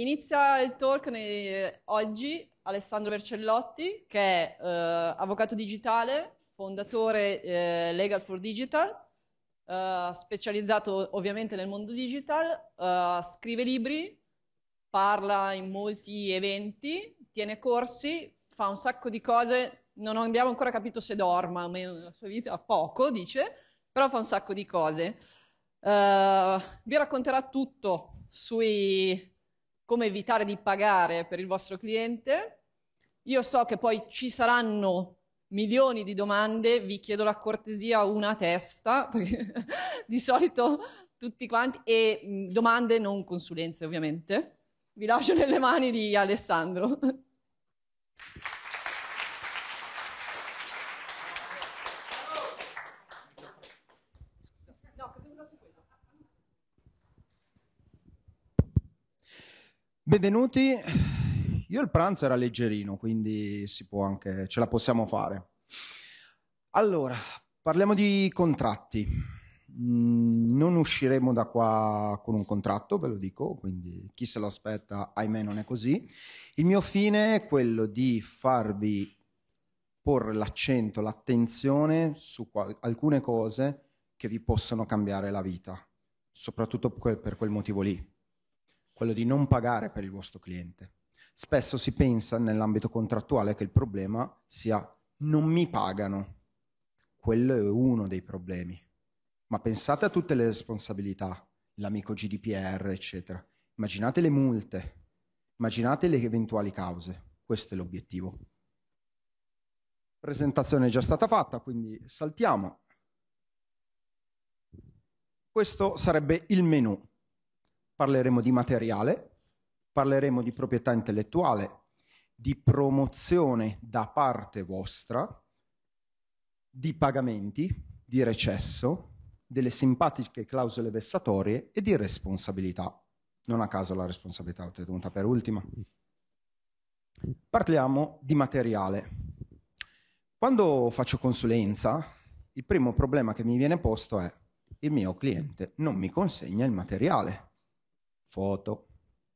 Inizia il talk ne- oggi Alessandro Vercellotti, che è eh, avvocato digitale, fondatore eh, Legal for Digital, eh, specializzato ovviamente nel mondo digital, eh, scrive libri, parla in molti eventi, tiene corsi, fa un sacco di cose, non abbiamo ancora capito se dorma, o meno nella sua vita poco, dice, però fa un sacco di cose. Eh, vi racconterà tutto sui come evitare di pagare per il vostro cliente. Io so che poi ci saranno milioni di domande, vi chiedo la cortesia una a testa, perché di solito tutti quanti, e mm, domande non consulenze ovviamente. Vi lascio nelle mani di Alessandro. Benvenuti, io il pranzo era leggerino, quindi anche, ce la possiamo fare. Allora, parliamo di contratti. Mm, non usciremo da qua con un contratto, ve lo dico, quindi chi se lo aspetta, ahimè, non è così. Il mio fine è quello di farvi porre l'accento, l'attenzione su qual- alcune cose che vi possono cambiare la vita, soprattutto per quel motivo lì quello di non pagare per il vostro cliente. Spesso si pensa nell'ambito contrattuale che il problema sia non mi pagano. Quello è uno dei problemi. Ma pensate a tutte le responsabilità, l'amico GDPR, eccetera. Immaginate le multe, immaginate le eventuali cause. Questo è l'obiettivo. Presentazione è già stata fatta, quindi saltiamo. Questo sarebbe il menu parleremo di materiale, parleremo di proprietà intellettuale, di promozione da parte vostra, di pagamenti, di recesso, delle simpatiche clausole vessatorie e di responsabilità. Non a caso la responsabilità è ottenuta per ultima. Parliamo di materiale. Quando faccio consulenza, il primo problema che mi viene posto è il mio cliente non mi consegna il materiale foto,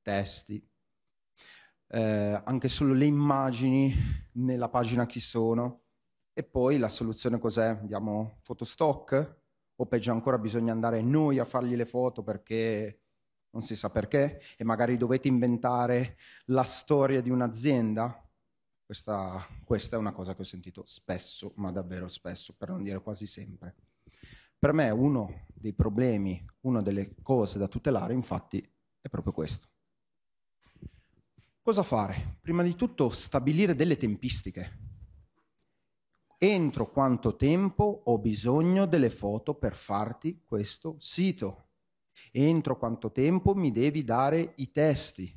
testi, eh, anche solo le immagini nella pagina chi sono e poi la soluzione cos'è? Andiamo fotostock o peggio ancora bisogna andare noi a fargli le foto perché non si sa perché e magari dovete inventare la storia di un'azienda? Questa, questa è una cosa che ho sentito spesso, ma davvero spesso, per non dire quasi sempre. Per me uno dei problemi, una delle cose da tutelare infatti è proprio questo. Cosa fare? Prima di tutto stabilire delle tempistiche. Entro quanto tempo ho bisogno delle foto per farti questo sito? Entro quanto tempo mi devi dare i testi?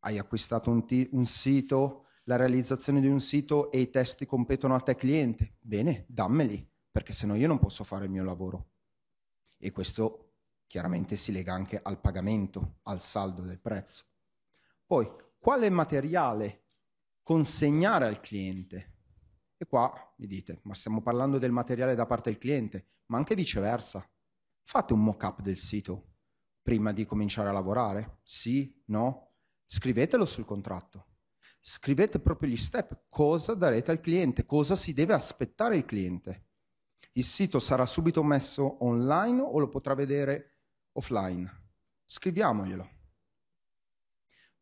Hai acquistato un, t- un sito, la realizzazione di un sito e i testi competono a te cliente? Bene, dammeli, perché se no io non posso fare il mio lavoro. E questo Chiaramente si lega anche al pagamento, al saldo del prezzo. Poi, quale materiale consegnare al cliente? E qua mi dite, ma stiamo parlando del materiale da parte del cliente, ma anche viceversa. Fate un mock-up del sito prima di cominciare a lavorare? Sì? No? Scrivetelo sul contratto. Scrivete proprio gli step, cosa darete al cliente, cosa si deve aspettare il cliente. Il sito sarà subito messo online o lo potrà vedere offline. Scriviamoglielo.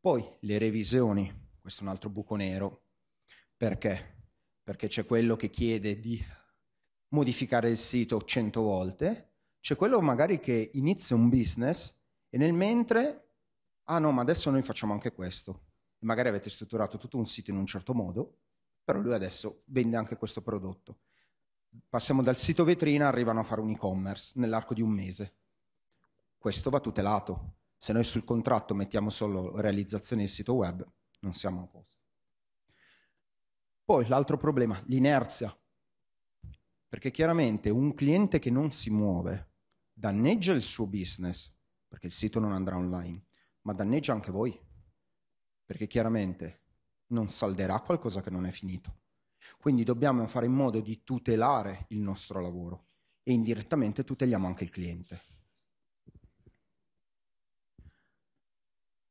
Poi le revisioni, questo è un altro buco nero. Perché? Perché c'è quello che chiede di modificare il sito 100 volte, c'è quello magari che inizia un business e nel mentre, ah no, ma adesso noi facciamo anche questo. Magari avete strutturato tutto un sito in un certo modo, però lui adesso vende anche questo prodotto. Passiamo dal sito vetrina, arrivano a fare un e-commerce nell'arco di un mese questo va tutelato. Se noi sul contratto mettiamo solo realizzazione del sito web, non siamo a posto. Poi l'altro problema, l'inerzia. Perché chiaramente un cliente che non si muove danneggia il suo business, perché il sito non andrà online, ma danneggia anche voi, perché chiaramente non salderà qualcosa che non è finito. Quindi dobbiamo fare in modo di tutelare il nostro lavoro e indirettamente tuteliamo anche il cliente.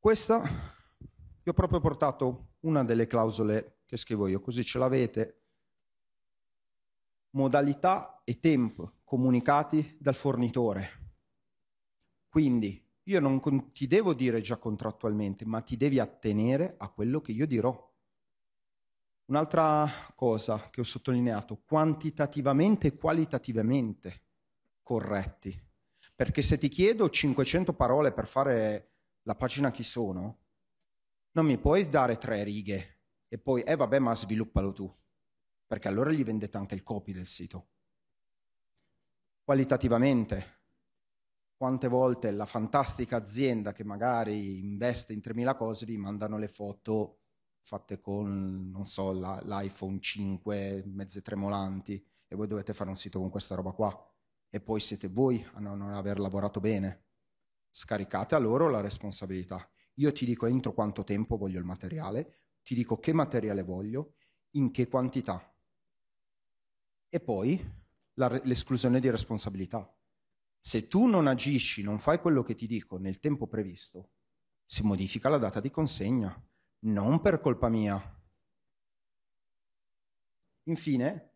Questa vi ho proprio portato una delle clausole che scrivo io, così ce l'avete. Modalità e tempo comunicati dal fornitore. Quindi io non con- ti devo dire già contrattualmente, ma ti devi attenere a quello che io dirò. Un'altra cosa che ho sottolineato, quantitativamente e qualitativamente corretti. Perché se ti chiedo 500 parole per fare la pagina chi sono, non mi puoi dare tre righe e poi, eh vabbè, ma sviluppalo tu, perché allora gli vendete anche il copy del sito. Qualitativamente, quante volte la fantastica azienda che magari investe in 3.000 cose vi mandano le foto fatte con, non so, la, l'iPhone 5, mezze tremolanti, e voi dovete fare un sito con questa roba qua, e poi siete voi a non aver lavorato bene scaricate a loro la responsabilità. Io ti dico entro quanto tempo voglio il materiale, ti dico che materiale voglio, in che quantità. E poi la, l'esclusione di responsabilità. Se tu non agisci, non fai quello che ti dico nel tempo previsto, si modifica la data di consegna, non per colpa mia. Infine,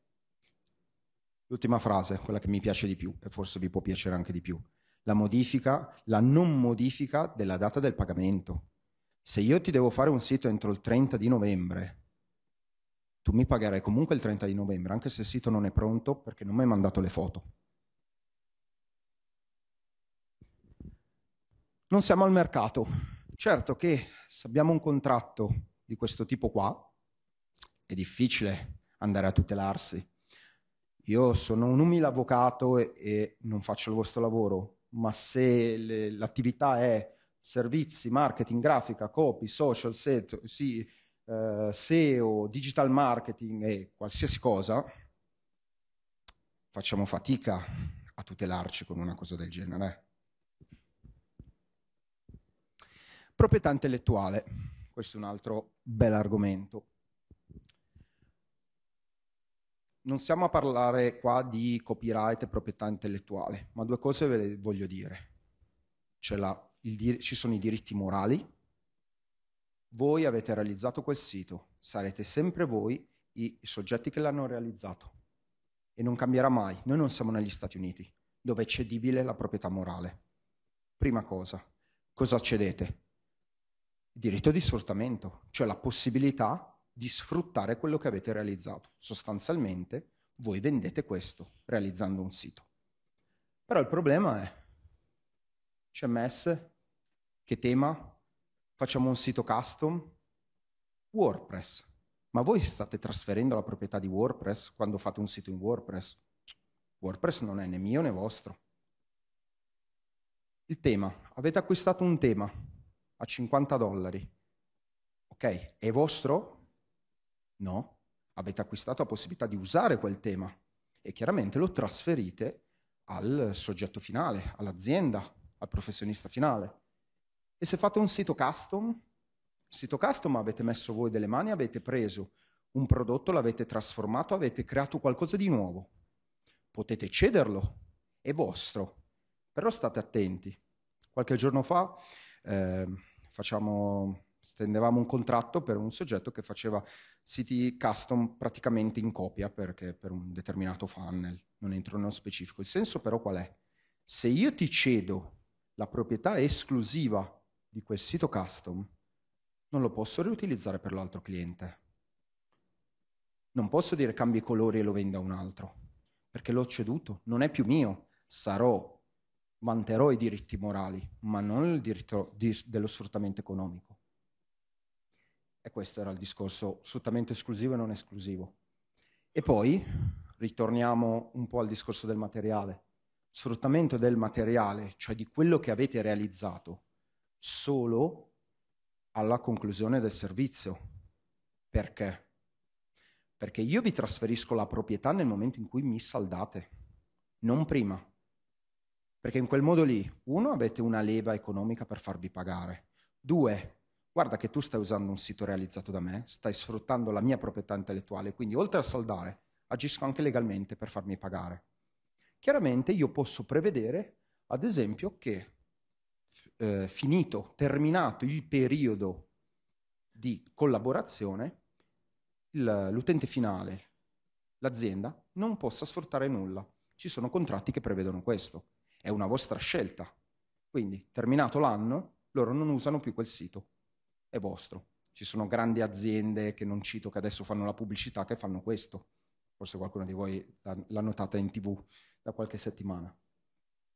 l'ultima frase, quella che mi piace di più e forse vi può piacere anche di più la modifica, la non modifica della data del pagamento. Se io ti devo fare un sito entro il 30 di novembre, tu mi pagherai comunque il 30 di novembre, anche se il sito non è pronto perché non mi hai mandato le foto. Non siamo al mercato. Certo che se abbiamo un contratto di questo tipo qua, è difficile andare a tutelarsi. Io sono un umile avvocato e, e non faccio il vostro lavoro, ma se le, l'attività è servizi, marketing, grafica, copy, social, set, sì, eh, SEO, digital marketing e qualsiasi cosa, facciamo fatica a tutelarci con una cosa del genere. Proprietà intellettuale, questo è un altro bel argomento non stiamo a parlare qua di copyright e proprietà intellettuale, ma due cose ve le voglio dire. La, dir- ci sono i diritti morali, voi avete realizzato quel sito, sarete sempre voi i, i soggetti che l'hanno realizzato e non cambierà mai. Noi non siamo negli Stati Uniti, dove è cedibile la proprietà morale. Prima cosa, cosa cedete? Il diritto di sfruttamento, cioè la possibilità di sfruttare quello che avete realizzato. Sostanzialmente voi vendete questo realizzando un sito. Però il problema è CMS, che tema, facciamo un sito custom, WordPress. Ma voi state trasferendo la proprietà di WordPress quando fate un sito in WordPress? WordPress non è né mio né vostro. Il tema, avete acquistato un tema a 50 dollari, ok, è vostro? No, avete acquistato la possibilità di usare quel tema e chiaramente lo trasferite al soggetto finale, all'azienda, al professionista finale. E se fate un sito custom, sito custom avete messo voi delle mani, avete preso un prodotto, l'avete trasformato, avete creato qualcosa di nuovo. Potete cederlo, è vostro, però state attenti. Qualche giorno fa eh, facciamo, stendevamo un contratto per un soggetto che faceva siti custom praticamente in copia perché per un determinato funnel, non entro nello specifico. Il senso però qual è? Se io ti cedo la proprietà esclusiva di quel sito custom, non lo posso riutilizzare per l'altro cliente. Non posso dire cambi i colori e lo venda a un altro, perché l'ho ceduto, non è più mio, sarò vanterò i diritti morali, ma non il diritto di, dello sfruttamento economico. E questo era il discorso sfruttamento esclusivo e non esclusivo. E poi ritorniamo un po' al discorso del materiale. Sfruttamento del materiale, cioè di quello che avete realizzato, solo alla conclusione del servizio. Perché? Perché io vi trasferisco la proprietà nel momento in cui mi saldate, non prima. Perché in quel modo lì, uno, avete una leva economica per farvi pagare, due, guarda che tu stai usando un sito realizzato da me, stai sfruttando la mia proprietà intellettuale, quindi oltre a saldare agisco anche legalmente per farmi pagare. Chiaramente io posso prevedere, ad esempio, che eh, finito, terminato il periodo di collaborazione, il, l'utente finale, l'azienda, non possa sfruttare nulla. Ci sono contratti che prevedono questo. È una vostra scelta. Quindi, terminato l'anno, loro non usano più quel sito è vostro. Ci sono grandi aziende che non cito, che adesso fanno la pubblicità, che fanno questo. Forse qualcuno di voi l'ha notata in tv da qualche settimana.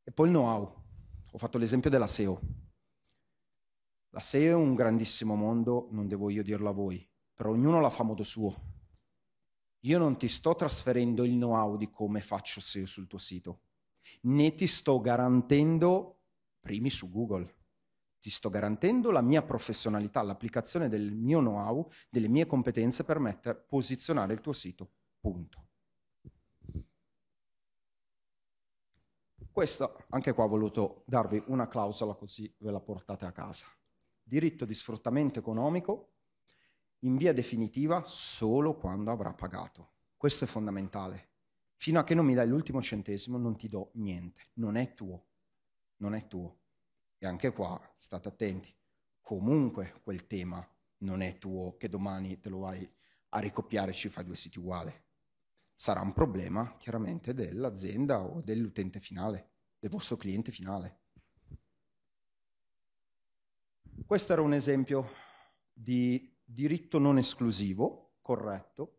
E poi il know-how. Ho fatto l'esempio della SEO. La SEO è un grandissimo mondo, non devo io dirlo a voi, però ognuno la fa a modo suo. Io non ti sto trasferendo il know-how di come faccio SEO sul tuo sito, né ti sto garantendo primi su Google ti sto garantendo la mia professionalità, l'applicazione del mio know-how, delle mie competenze per metter, posizionare il tuo sito. Punto. Questo, anche qua ho voluto darvi una clausola così ve la portate a casa. Diritto di sfruttamento economico in via definitiva solo quando avrà pagato. Questo è fondamentale. Fino a che non mi dai l'ultimo centesimo non ti do niente, non è tuo, non è tuo. E anche qua state attenti, comunque quel tema non è tuo, che domani te lo vai a ricopiare e ci fai due siti uguali. Sarà un problema chiaramente dell'azienda o dell'utente finale, del vostro cliente finale. Questo era un esempio di diritto non esclusivo, corretto.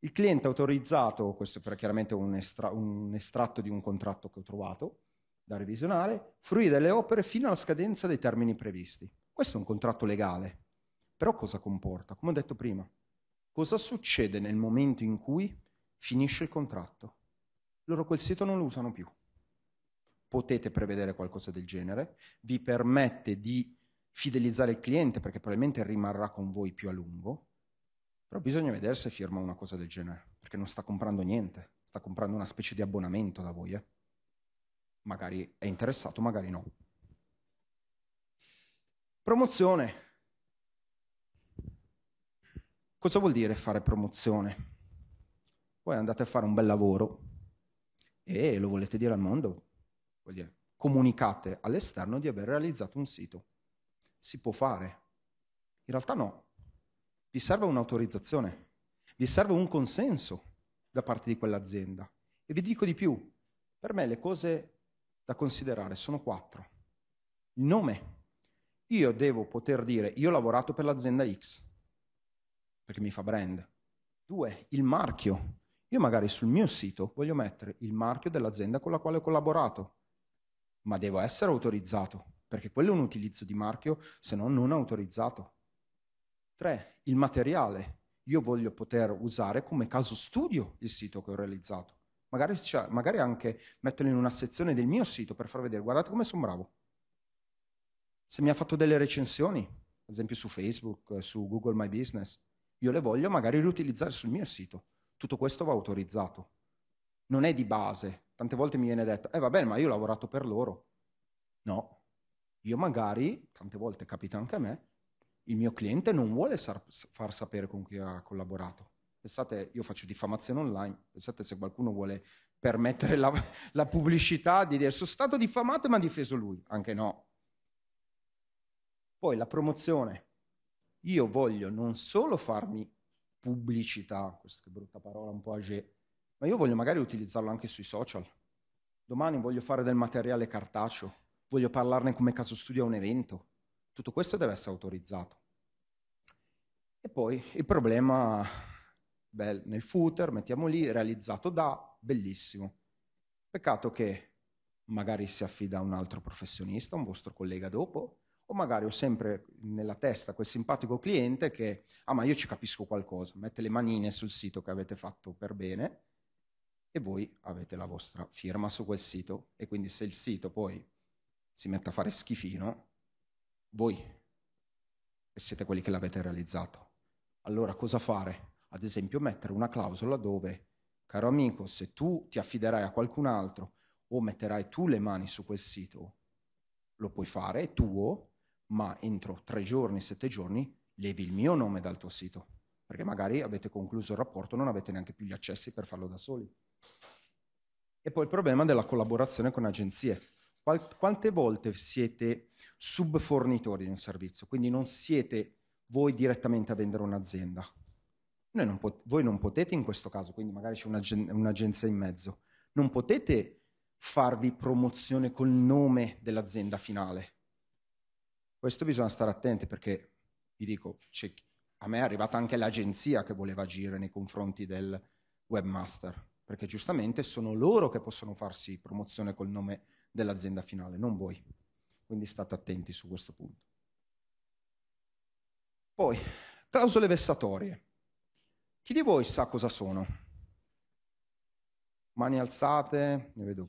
Il cliente autorizzato, questo è chiaramente un, estra- un estratto di un contratto che ho trovato, da revisionare, fruire delle opere fino alla scadenza dei termini previsti. Questo è un contratto legale, però cosa comporta? Come ho detto prima, cosa succede nel momento in cui finisce il contratto? Loro quel sito non lo usano più. Potete prevedere qualcosa del genere, vi permette di fidelizzare il cliente perché probabilmente rimarrà con voi più a lungo, però bisogna vedere se firma una cosa del genere, perché non sta comprando niente, sta comprando una specie di abbonamento da voi. Eh? magari è interessato, magari no. Promozione. Cosa vuol dire fare promozione? Voi andate a fare un bel lavoro e lo volete dire al mondo, vuol dire comunicate all'esterno di aver realizzato un sito. Si può fare. In realtà no. Vi serve un'autorizzazione, vi serve un consenso da parte di quell'azienda. E vi dico di più, per me le cose da considerare, sono quattro. Il nome. Io devo poter dire, io ho lavorato per l'azienda X, perché mi fa brand. Due, il marchio. Io magari sul mio sito voglio mettere il marchio dell'azienda con la quale ho collaborato, ma devo essere autorizzato, perché quello è un utilizzo di marchio se no non autorizzato. Tre, Il materiale. Io voglio poter usare come caso studio il sito che ho realizzato magari, cioè, magari anche metterlo in una sezione del mio sito per far vedere, guardate come sono bravo. Se mi ha fatto delle recensioni, ad esempio su Facebook, su Google My Business, io le voglio magari riutilizzare sul mio sito. Tutto questo va autorizzato. Non è di base. Tante volte mi viene detto, eh va bene, ma io ho lavorato per loro. No, io magari, tante volte capita anche a me, il mio cliente non vuole sar- far sapere con chi ha collaborato. Pensate, io faccio diffamazione online, pensate se qualcuno vuole permettere la, la pubblicità di dire sono stato diffamato e mi ha difeso lui, anche no. Poi la promozione. Io voglio non solo farmi pubblicità, questa che brutta parola un po' agé, ma io voglio magari utilizzarlo anche sui social. Domani voglio fare del materiale cartaceo, voglio parlarne come caso studio a un evento. Tutto questo deve essere autorizzato. E poi il problema bel, nel footer, mettiamo lì, realizzato da, bellissimo. Peccato che magari si affida a un altro professionista, un vostro collega dopo, o magari ho sempre nella testa quel simpatico cliente che, ah ma io ci capisco qualcosa, mette le manine sul sito che avete fatto per bene e voi avete la vostra firma su quel sito e quindi se il sito poi si mette a fare schifino, voi siete quelli che l'avete realizzato. Allora cosa fare? ad esempio mettere una clausola dove, caro amico, se tu ti affiderai a qualcun altro o metterai tu le mani su quel sito, lo puoi fare, è tuo, ma entro tre giorni, sette giorni, levi il mio nome dal tuo sito, perché magari avete concluso il rapporto, non avete neanche più gli accessi per farlo da soli. E poi il problema della collaborazione con agenzie. Quante volte siete subfornitori di un servizio, quindi non siete voi direttamente a vendere un'azienda, non pot- voi non potete in questo caso, quindi magari c'è un'agen- un'agenzia in mezzo, non potete farvi promozione col nome dell'azienda finale. Questo bisogna stare attenti perché, vi dico, a me è arrivata anche l'agenzia che voleva agire nei confronti del webmaster, perché giustamente sono loro che possono farsi promozione col nome dell'azienda finale, non voi. Quindi state attenti su questo punto. Poi, clausole vessatorie. Chi di voi sa cosa sono? Mani alzate, ne vedo.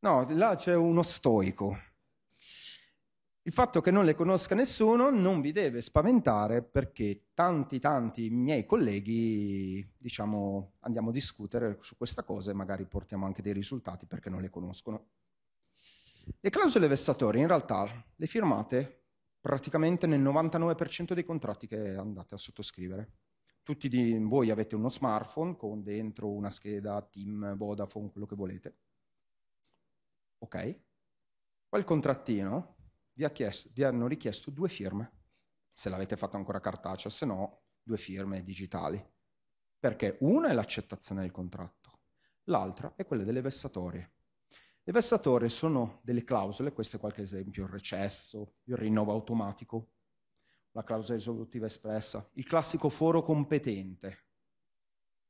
No, là c'è uno stoico. Il fatto che non le conosca nessuno non vi deve spaventare perché tanti, tanti miei colleghi, diciamo, andiamo a discutere su questa cosa e magari portiamo anche dei risultati perché non le conoscono. Le clausole vessatorie in realtà le firmate praticamente nel 99% dei contratti che andate a sottoscrivere tutti di voi avete uno smartphone con dentro una scheda Team, Vodafone, quello che volete. Ok? Quel contrattino vi, ha chiesto, vi hanno richiesto due firme, se l'avete fatto ancora cartacea, se no due firme digitali. Perché una è l'accettazione del contratto, l'altra è quella delle vessatorie. Le vessatorie sono delle clausole, questo è qualche esempio, il recesso, il rinnovo automatico, la clausola risolutiva espressa, il classico foro competente,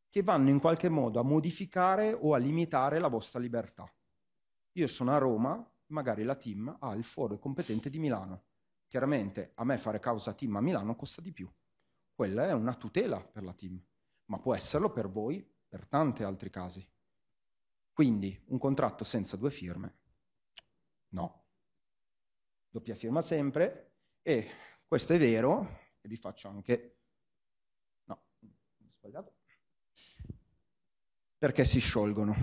che vanno in qualche modo a modificare o a limitare la vostra libertà. Io sono a Roma, magari la team ha il foro competente di Milano. Chiaramente a me fare causa team a Milano costa di più. Quella è una tutela per la team, ma può esserlo per voi per tanti altri casi. Quindi un contratto senza due firme? No. Doppia firma sempre e questo è vero, e vi faccio anche... No, ho sbagliato. Perché si sciolgono?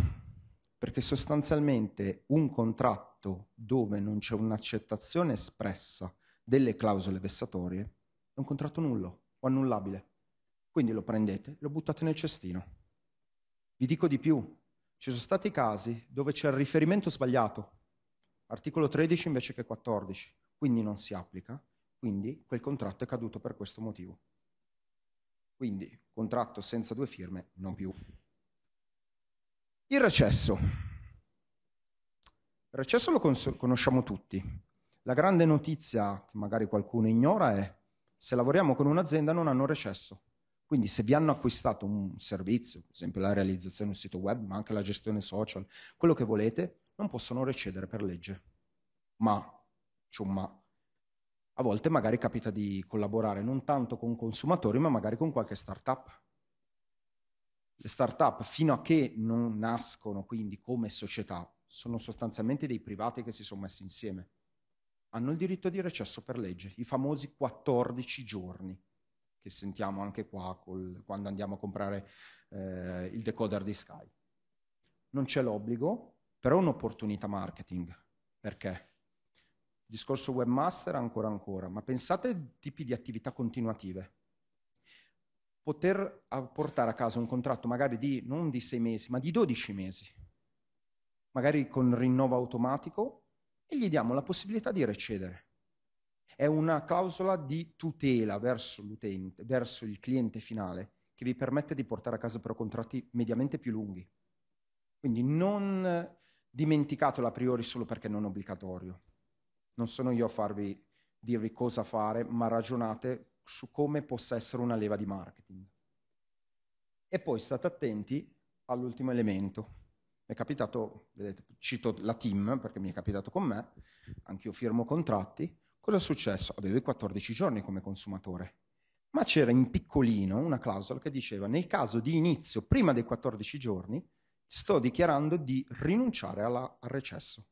Perché sostanzialmente un contratto dove non c'è un'accettazione espressa delle clausole vessatorie è un contratto nullo o annullabile. Quindi lo prendete, lo buttate nel cestino. Vi dico di più, ci sono stati casi dove c'è il riferimento sbagliato, articolo 13 invece che 14, quindi non si applica, quindi quel contratto è caduto per questo motivo. Quindi contratto senza due firme, non più. Il recesso. Il recesso lo cons- conosciamo tutti. La grande notizia che magari qualcuno ignora è se lavoriamo con un'azienda non hanno recesso. Quindi se vi hanno acquistato un servizio, per esempio la realizzazione di un sito web, ma anche la gestione social, quello che volete, non possono recedere per legge. Ma, c'è un ma, a volte magari capita di collaborare non tanto con consumatori, ma magari con qualche startup. Le startup, fino a che non nascono quindi come società, sono sostanzialmente dei privati che si sono messi insieme. Hanno il diritto di recesso per legge, i famosi 14 giorni che sentiamo anche qua col, quando andiamo a comprare eh, il decoder di Sky. Non c'è l'obbligo, però è un'opportunità marketing. Perché? discorso webmaster ancora ancora, ma pensate ai tipi di attività continuative. Poter portare a casa un contratto magari di non di sei mesi, ma di 12 mesi, magari con rinnovo automatico, e gli diamo la possibilità di recedere. È una clausola di tutela verso l'utente, verso il cliente finale, che vi permette di portare a casa però contratti mediamente più lunghi. Quindi non dimenticatelo a priori solo perché non obbligatorio non sono io a farvi dirvi cosa fare, ma ragionate su come possa essere una leva di marketing. E poi state attenti all'ultimo elemento. Mi è capitato, vedete, cito la team perché mi è capitato con me, anch'io firmo contratti. Cosa è successo? Avevo i 14 giorni come consumatore, ma c'era in piccolino una clausola che diceva nel caso di inizio prima dei 14 giorni sto dichiarando di rinunciare alla, al recesso.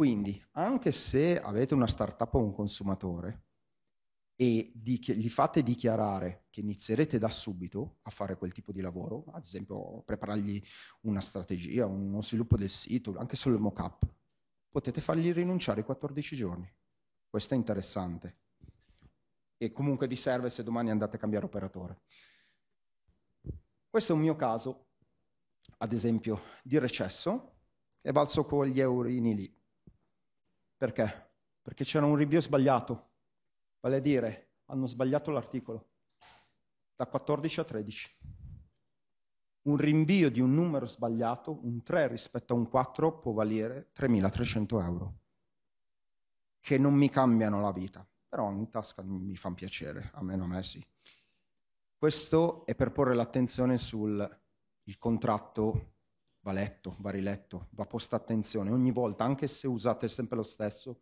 Quindi, anche se avete una startup o un consumatore e dichi- gli fate dichiarare che inizierete da subito a fare quel tipo di lavoro, ad esempio preparargli una strategia, uno sviluppo del sito, anche solo il mock-up, potete fargli rinunciare i 14 giorni. Questo è interessante. E comunque vi serve se domani andate a cambiare operatore. Questo è un mio caso, ad esempio, di recesso, e valso con gli eurini lì. Perché? Perché c'era un rinvio sbagliato, vale a dire hanno sbagliato l'articolo da 14 a 13. Un rinvio di un numero sbagliato, un 3 rispetto a un 4, può valere 3.300 euro, che non mi cambiano la vita, però in tasca mi fanno piacere, a meno a me sì. Questo è per porre l'attenzione sul contratto va letto, va riletto, va posta attenzione ogni volta, anche se usate sempre lo stesso,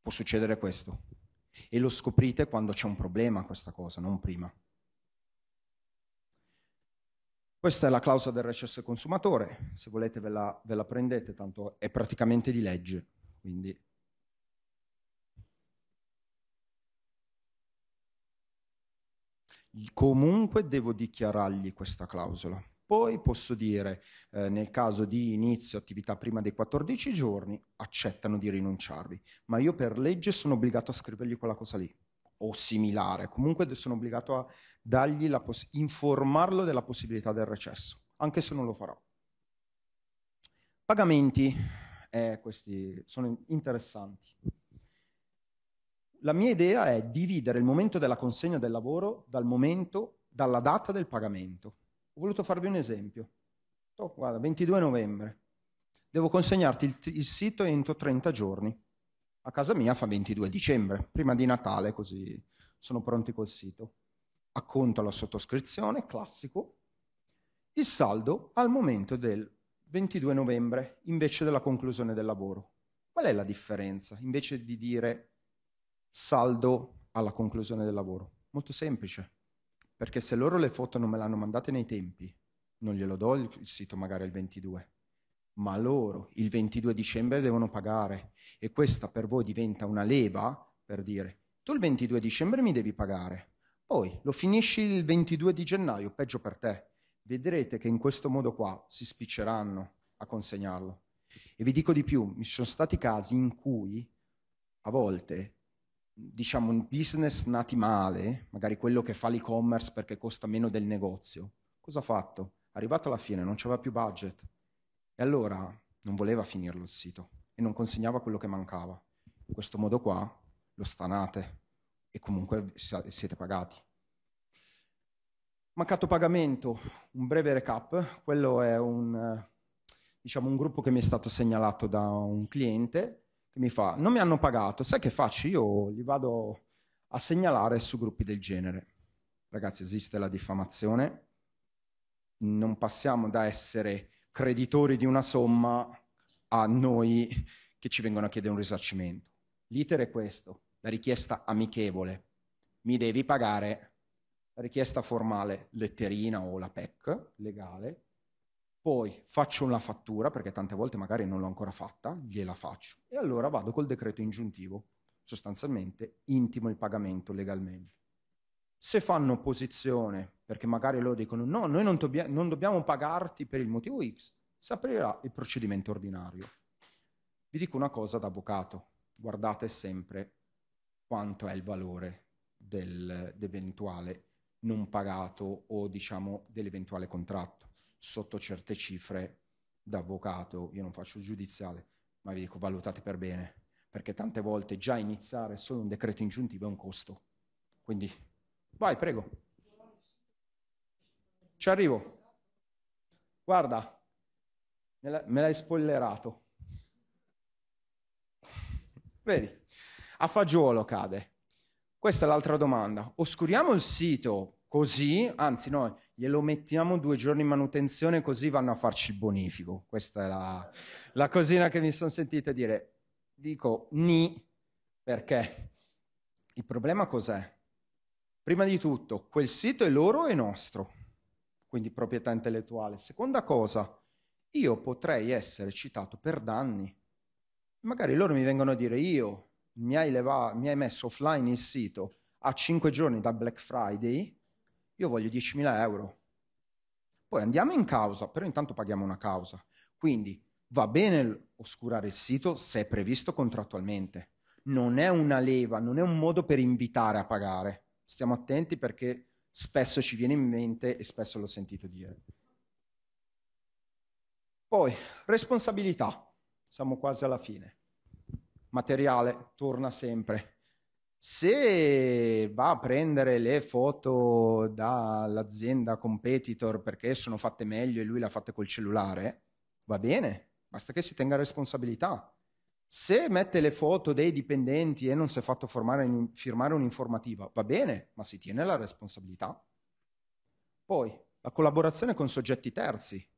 può succedere questo. E lo scoprite quando c'è un problema questa cosa, non prima. Questa è la clausola del recesso consumatore, se volete ve la, ve la prendete, tanto è praticamente di legge, quindi comunque devo dichiarargli questa clausola. Poi posso dire, eh, nel caso di inizio attività prima dei 14 giorni, accettano di rinunciarvi, ma io per legge sono obbligato a scrivergli quella cosa lì, o similare, comunque sono obbligato a dargli la pos- informarlo della possibilità del recesso, anche se non lo farò. Pagamenti, eh, questi sono interessanti. La mia idea è dividere il momento della consegna del lavoro dal momento, dalla data del pagamento ho voluto farvi un esempio. Oh, guarda, 22 novembre. Devo consegnarti il, il sito entro 30 giorni. A casa mia fa 22 dicembre, prima di Natale, così sono pronti col sito. Acconto la sottoscrizione, classico. Il saldo al momento del 22 novembre, invece della conclusione del lavoro. Qual è la differenza? Invece di dire saldo alla conclusione del lavoro. Molto semplice. Perché se loro le foto non me le hanno mandate nei tempi, non glielo do il, sito magari il 22, ma loro il 22 dicembre devono pagare e questa per voi diventa una leva per dire tu il 22 dicembre mi devi pagare, poi lo finisci il 22 di gennaio, peggio per te. Vedrete che in questo modo qua si spicceranno a consegnarlo. E vi dico di più, ci sono stati casi in cui a volte diciamo, un business nati male, magari quello che fa l'e-commerce perché costa meno del negozio, cosa ha fatto? Arrivato alla fine non c'aveva più budget e allora non voleva finirlo il sito e non consegnava quello che mancava. In questo modo qua lo stanate e comunque siete pagati. Mancato pagamento, un breve recap, quello è un, diciamo, un gruppo che mi è stato segnalato da un cliente che mi fa, non mi hanno pagato, sai che faccio? Io li vado a segnalare su gruppi del genere. Ragazzi, esiste la diffamazione, non passiamo da essere creditori di una somma a noi che ci vengono a chiedere un risarcimento. L'iter è questo, la richiesta amichevole, mi devi pagare, la richiesta formale, letterina o la PEC legale, poi faccio una fattura, perché tante volte magari non l'ho ancora fatta, gliela faccio, e allora vado col decreto ingiuntivo, sostanzialmente intimo il pagamento legalmente. Se fanno opposizione, perché magari loro dicono no, noi non, dobbia- non dobbiamo pagarti per il motivo X, si aprirà il procedimento ordinario. Vi dico una cosa da avvocato, guardate sempre quanto è il valore del, dell'eventuale non pagato o diciamo dell'eventuale contratto sotto certe cifre da avvocato, io non faccio il giudiziale, ma vi dico valutate per bene, perché tante volte già iniziare solo un decreto ingiuntivo è un costo. Quindi vai, prego. Ci arrivo. Guarda, me l'hai spoilerato. Vedi, a fagiolo cade. Questa è l'altra domanda. Oscuriamo il sito così, anzi noi glielo mettiamo due giorni in manutenzione così vanno a farci il bonifico. Questa è la, la cosina che mi sono sentita dire. Dico ni perché il problema cos'è? Prima di tutto, quel sito è loro e nostro, quindi proprietà intellettuale. Seconda cosa, io potrei essere citato per danni. Magari loro mi vengono a dire io mi hai, leva- mi hai messo offline il sito a 5 giorni da Black Friday io voglio 10.000 euro. Poi andiamo in causa, però intanto paghiamo una causa. Quindi va bene oscurare il sito se è previsto contrattualmente. Non è una leva, non è un modo per invitare a pagare. Stiamo attenti perché spesso ci viene in mente e spesso l'ho sentito dire. Poi, responsabilità. Siamo quasi alla fine. Materiale torna sempre se va a prendere le foto dall'azienda competitor perché sono fatte meglio e lui le ha fatte col cellulare, va bene, basta che si tenga responsabilità. Se mette le foto dei dipendenti e non si è fatto formare, firmare un'informativa, va bene, ma si tiene la responsabilità. Poi la collaborazione con soggetti terzi,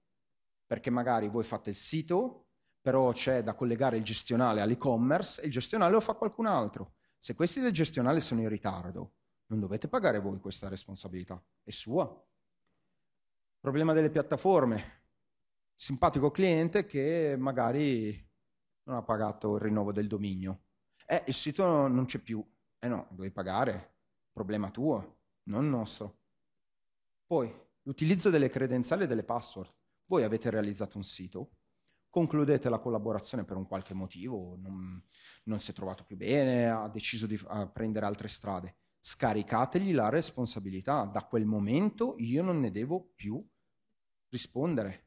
perché magari voi fate il sito, però c'è da collegare il gestionale all'e-commerce e il gestionale lo fa qualcun altro. Se questi del gestionale sono in ritardo, non dovete pagare voi questa responsabilità, è sua. Problema delle piattaforme. Simpatico cliente che magari non ha pagato il rinnovo del dominio. Eh, il sito non c'è più. Eh no, devi pagare. Problema tuo, non nostro. Poi, l'utilizzo delle credenziali e delle password. Voi avete realizzato un sito, concludete la collaborazione per un qualche motivo, non, non si è trovato più bene, ha deciso di uh, prendere altre strade, scaricategli la responsabilità. Da quel momento io non ne devo più rispondere.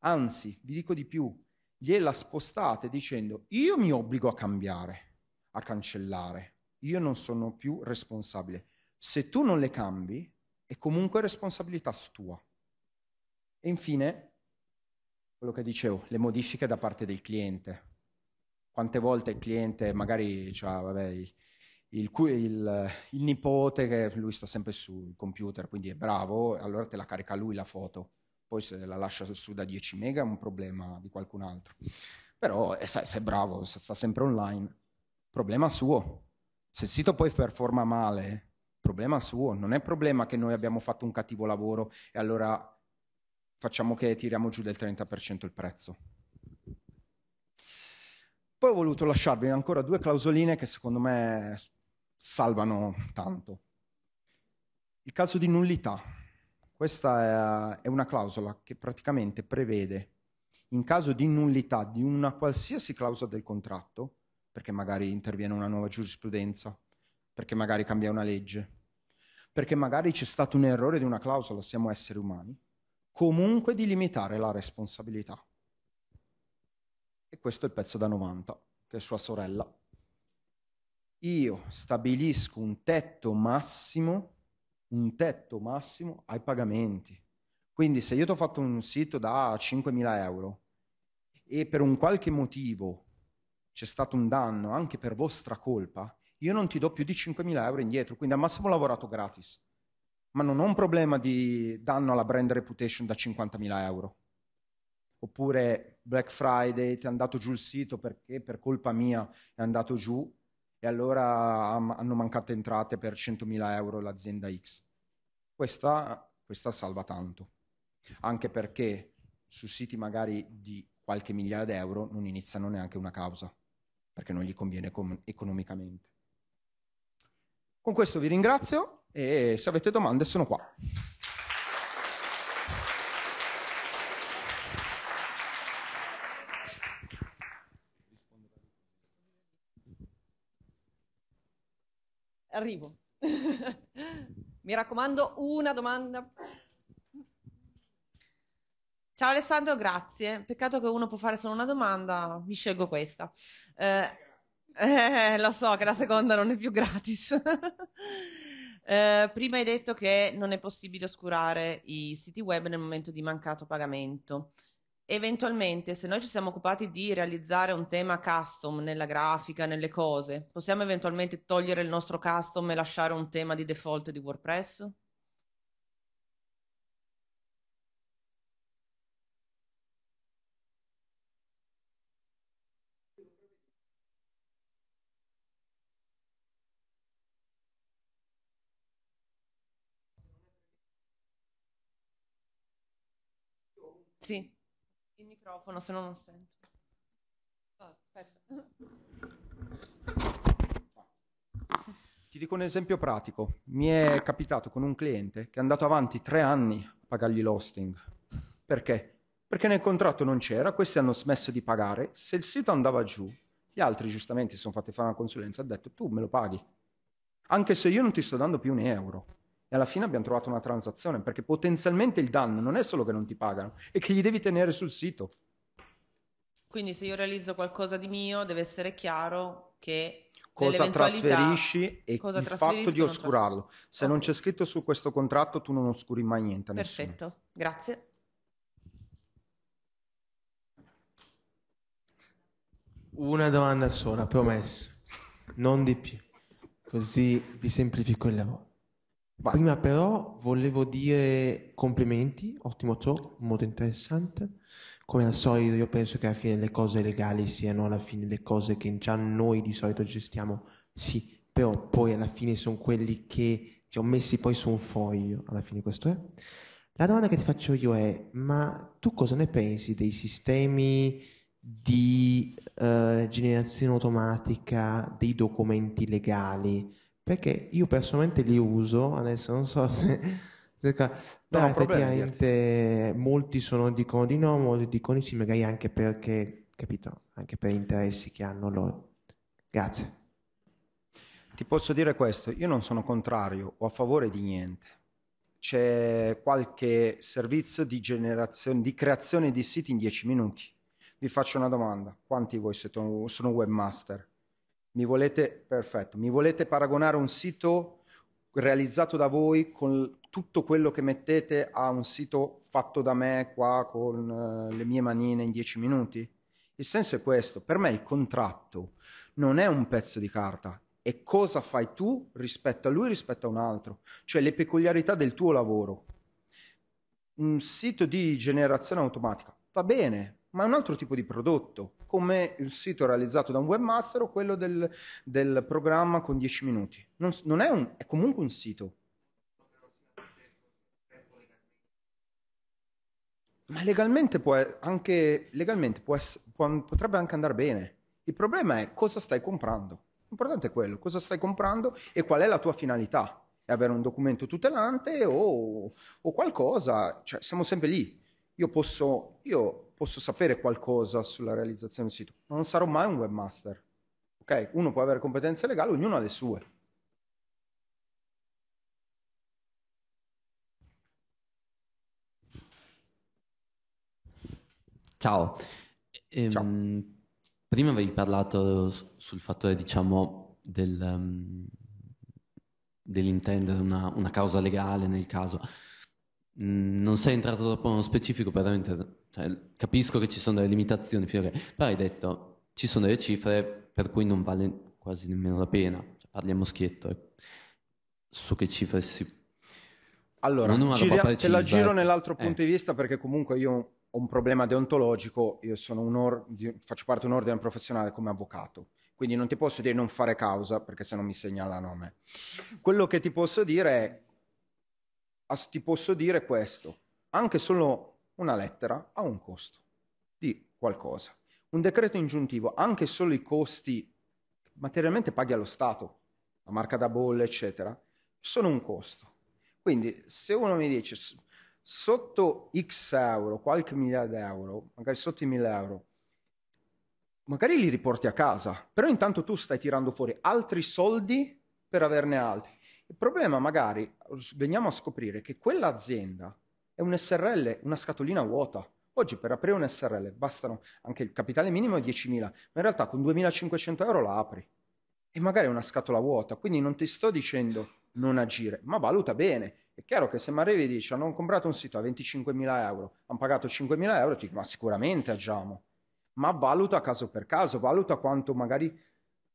Anzi, vi dico di più, gliela spostate dicendo io mi obbligo a cambiare, a cancellare, io non sono più responsabile. Se tu non le cambi, è comunque responsabilità tua. E infine, quello che dicevo, le modifiche da parte del cliente. Quante volte il cliente magari cioè, vabbè, il, il, il, il, nipote che lui sta sempre sul computer, quindi è bravo, allora te la carica lui la foto, poi se la lascia su da 10 mega è un problema di qualcun altro. Però eh, se è bravo, se sta sempre online, problema suo. Se il sito poi performa male, problema suo, non è problema che noi abbiamo fatto un cattivo lavoro e allora facciamo che tiriamo giù del 30% il prezzo. Poi ho voluto lasciarvi ancora due clausoline che secondo me salvano tanto. Il caso di nullità. Questa è una clausola che praticamente prevede, in caso di nullità di una qualsiasi clausola del contratto, perché magari interviene una nuova giurisprudenza, perché magari cambia una legge, perché magari c'è stato un errore di una clausola, siamo esseri umani, comunque di limitare la responsabilità. E questo è il pezzo da 90, che è sua sorella. Io stabilisco un tetto massimo, un tetto massimo ai pagamenti. Quindi se io ti ho fatto un sito da 5.000 euro e per un qualche motivo c'è stato un danno anche per vostra colpa, io non ti do più di 5.000 euro indietro, quindi al massimo ho lavorato gratis ma non ho un problema di danno alla brand reputation da 50.000 euro. Oppure Black Friday, ti è andato giù il sito perché per colpa mia è andato giù e allora hanno mancato entrate per 100.000 euro l'azienda X. Questa, questa salva tanto, anche perché su siti magari di qualche migliaia d'euro non iniziano neanche una causa, perché non gli conviene com- economicamente. Con questo vi ringrazio e se avete domande sono qua. Arrivo. Mi raccomando, una domanda. Ciao Alessandro, grazie. Peccato che uno può fare solo una domanda, mi scelgo questa. Eh, eh, lo so che la seconda non è più gratis. Eh, prima hai detto che non è possibile oscurare i siti web nel momento di mancato pagamento. Eventualmente, se noi ci siamo occupati di realizzare un tema custom nella grafica, nelle cose, possiamo eventualmente togliere il nostro custom e lasciare un tema di default di WordPress? Sì, il microfono, se no non sento. Oh, Ti dico un esempio pratico. Mi è capitato con un cliente che è andato avanti tre anni a pagargli l'hosting. Perché? Perché nel contratto non c'era, questi hanno smesso di pagare. Se il sito andava giù, gli altri giustamente si sono fatti fare una consulenza e hanno detto tu me lo paghi. Anche se io non ti sto dando più un euro e alla fine abbiamo trovato una transazione, perché potenzialmente il danno non è solo che non ti pagano, è che gli devi tenere sul sito. Quindi se io realizzo qualcosa di mio deve essere chiaro che cosa trasferisci e cosa il fatto di oscurarlo. Non Se okay. non c'è scritto su questo contratto, tu non oscuri mai niente. Perfetto, nessuno. grazie. Una domanda sola, promesso, non di più, così vi semplifico il lavoro. Vai. Prima però volevo dire complimenti, ottimo talk, molto interessante. Come al solito io penso che alla fine le cose legali siano alla fine le cose che già noi di solito gestiamo, sì, però poi alla fine sono quelli che ti ho messi poi su un foglio, alla fine questo è. La domanda che ti faccio io è, ma tu cosa ne pensi dei sistemi di eh, generazione automatica dei documenti legali? perché io personalmente li uso, adesso non so se... se no, effettivamente molti sono dicono di no, molti dicono di sì, magari anche perché, capito, anche per interessi che hanno loro. Grazie. Ti posso dire questo, io non sono contrario o a favore di niente. C'è qualche servizio di, di creazione di siti in 10 minuti. Vi faccio una domanda, quanti di voi siete un, sono webmaster? Mi volete, perfetto, mi volete paragonare un sito realizzato da voi con tutto quello che mettete a un sito fatto da me qua con eh, le mie manine in dieci minuti? Il senso è questo, per me il contratto non è un pezzo di carta, è cosa fai tu rispetto a lui, rispetto a un altro, cioè le peculiarità del tuo lavoro. Un sito di generazione automatica va bene, ma è un altro tipo di prodotto, come il sito realizzato da un webmaster o quello del, del programma con 10 minuti. Non, non è, un, è comunque un sito. Ma legalmente, può anche, legalmente può essere, può, potrebbe anche andare bene. Il problema è cosa stai comprando. L'importante è quello, cosa stai comprando e qual è la tua finalità. È avere un documento tutelante o, o qualcosa, cioè siamo sempre lì. Io posso, io posso sapere qualcosa sulla realizzazione del sito, ma non sarò mai un webmaster. Ok? Uno può avere competenze legali, ognuno ha le sue. Ciao. Ehm, Ciao. Prima avevi parlato sul fatto, diciamo, del, um, dell'intendere una, una causa legale nel caso. Mm, non sei entrato troppo nello specifico, veramente, cioè, capisco che ci sono delle limitazioni, Fiore, però hai detto ci sono delle cifre per cui non vale quasi nemmeno la pena, cioè, parli a eh. su che cifre si... Allora, gira, te la giro eh. nell'altro eh. punto di vista perché comunque io ho un problema deontologico, io or- faccio parte di un ordine professionale come avvocato, quindi non ti posso dire non fare causa perché se no mi segnalano a me. Quello che ti posso dire è ti posso dire questo, anche solo una lettera ha un costo di qualcosa. Un decreto ingiuntivo, anche solo i costi materialmente paghi allo Stato, la marca da bolle, eccetera, sono un costo. Quindi se uno mi dice sotto X euro, qualche migliaia di euro, magari sotto i mille euro, magari li riporti a casa, però intanto tu stai tirando fuori altri soldi per averne altri. Il problema magari veniamo a scoprire che quell'azienda è un SRL, una scatolina vuota. Oggi per aprire un SRL bastano anche il capitale minimo 10.000, ma in realtà con 2.500 euro la apri. E magari è una scatola vuota, quindi non ti sto dicendo non agire, ma valuta bene. È chiaro che se mi arrivi e dici hanno comprato un sito a 25.000 euro, hanno pagato 5.000 euro, ti dico ma sicuramente agiamo. Ma valuta caso per caso, valuta quanto magari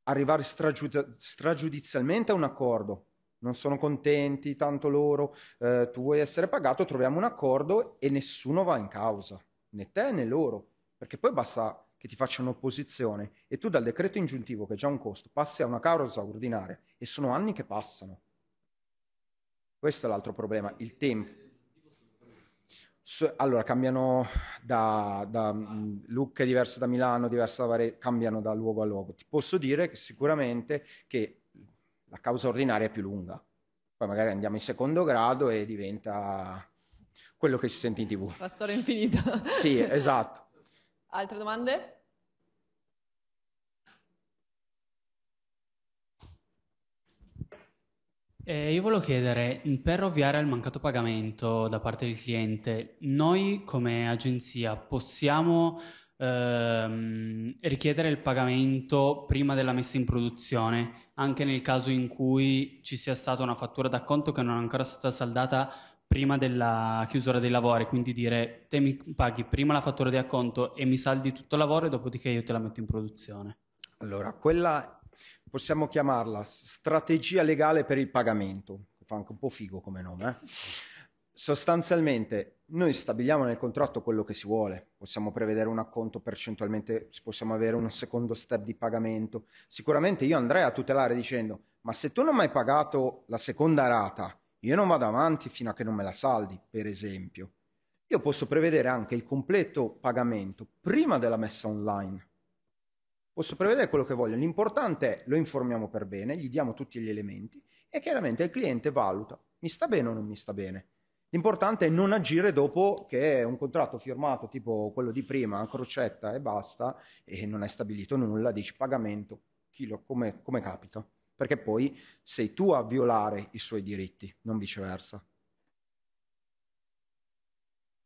arrivare stragiud- stragiudizialmente a un accordo non sono contenti, tanto loro, eh, tu vuoi essere pagato, troviamo un accordo e nessuno va in causa, né te né loro, perché poi basta che ti facciano opposizione e tu dal decreto ingiuntivo, che è già un costo, passi a una causa ordinaria e sono anni che passano. Questo è l'altro problema, il tempo. Allora, cambiano da, da mm, Lucca è diverso da Milano, diverso da Varese, cambiano da luogo a luogo. Ti posso dire che sicuramente che la causa ordinaria è più lunga. Poi magari andiamo in secondo grado e diventa quello che si sente in tv. La storia infinita. sì, esatto. Altre domande? Eh, io volevo chiedere, per ovviare al mancato pagamento da parte del cliente, noi come agenzia possiamo ehm, richiedere il pagamento prima della messa in produzione, anche nel caso in cui ci sia stata una fattura d'acconto che non è ancora stata saldata prima della chiusura dei lavori, quindi dire te mi paghi prima la fattura di acconto e mi saldi tutto il lavoro e dopodiché io te la metto in produzione. Allora, quella possiamo chiamarla strategia legale per il pagamento, fa anche un po' figo come nome. Eh? sostanzialmente noi stabiliamo nel contratto quello che si vuole, possiamo prevedere un acconto percentualmente, possiamo avere un secondo step di pagamento. Sicuramente io andrei a tutelare dicendo ma se tu non mi hai pagato la seconda rata, io non vado avanti fino a che non me la saldi, per esempio. Io posso prevedere anche il completo pagamento prima della messa online. Posso prevedere quello che voglio, l'importante è lo informiamo per bene, gli diamo tutti gli elementi e chiaramente il cliente valuta mi sta bene o non mi sta bene L'importante è non agire dopo che un contratto firmato tipo quello di prima, crocetta e basta, e non hai stabilito nulla, dici pagamento, chilo, come, come capita. Perché poi sei tu a violare i suoi diritti, non viceversa.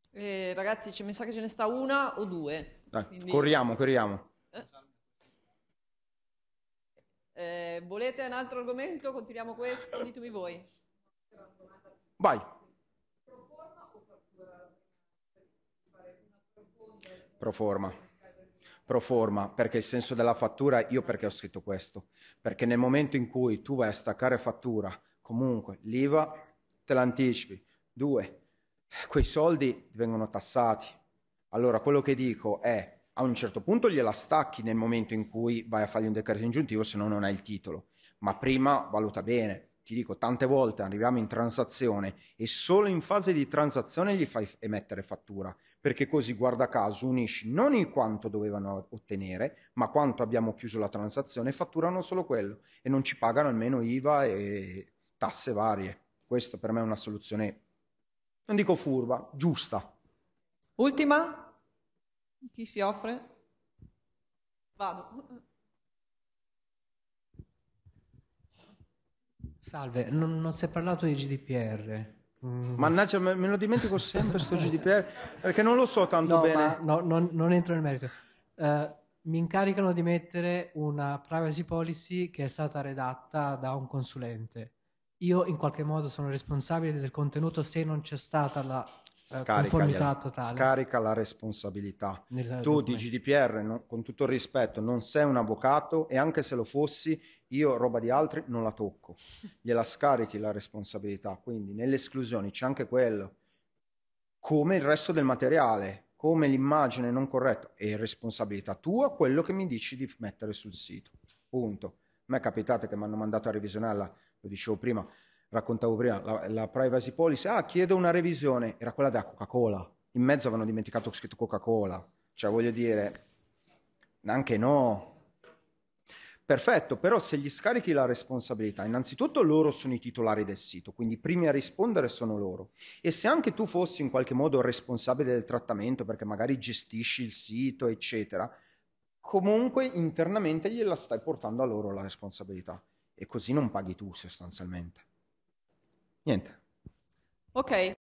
Eh, ragazzi, mi sa che ce ne sta una o due. Dai, quindi... Corriamo, corriamo. Eh? Eh, volete un altro argomento? Continuiamo questo, ditemi voi. Vai. Pro forma. Pro forma, perché il senso della fattura, io perché ho scritto questo? Perché nel momento in cui tu vai a staccare fattura, comunque l'IVA te l'anticipi. Due, quei soldi vengono tassati. Allora quello che dico è a un certo punto gliela stacchi nel momento in cui vai a fargli un decreto ingiuntivo se no non hai il titolo, ma prima valuta bene. Ti dico, tante volte arriviamo in transazione e solo in fase di transazione gli fai emettere fattura, perché così guarda caso unisci non il quanto dovevano ottenere, ma quanto abbiamo chiuso la transazione e fatturano solo quello e non ci pagano almeno IVA e tasse varie. Questa per me è una soluzione, non dico furba, giusta. Ultima? Chi si offre? Vado. Salve, non, non si è parlato di GDPR. Mm. Mannaggia, me, lo dimentico sempre sto GDPR perché non lo so tanto no, bene. no, non, non, entro nel merito. Uh, mi incaricano di mettere una privacy policy che è stata redatta da un consulente. Io in qualche modo sono responsabile del contenuto se non c'è stata la eh, conformità totale. scarica, la responsabilità. Nel tu di GDPR, no, con tutto il rispetto, non sei un avvocato e anche se lo fossi, io roba di altri non la tocco, gliela scarichi la responsabilità, quindi nelle esclusioni c'è anche quello, come il resto del materiale, come l'immagine non corretta, è responsabilità tua quello che mi dici di mettere sul sito, punto. A me è capitato che mi hanno mandato a revisionarla, lo dicevo prima, raccontavo prima, la, la privacy policy, ah chiedo una revisione, era quella della Coca-Cola, in mezzo avevano dimenticato scritto Coca-Cola, cioè voglio dire, anche no, Perfetto, però se gli scarichi la responsabilità, innanzitutto loro sono i titolari del sito, quindi i primi a rispondere sono loro. E se anche tu fossi in qualche modo responsabile del trattamento, perché magari gestisci il sito, eccetera, comunque internamente gliela stai portando a loro la responsabilità. E così non paghi tu sostanzialmente. Niente. Ok.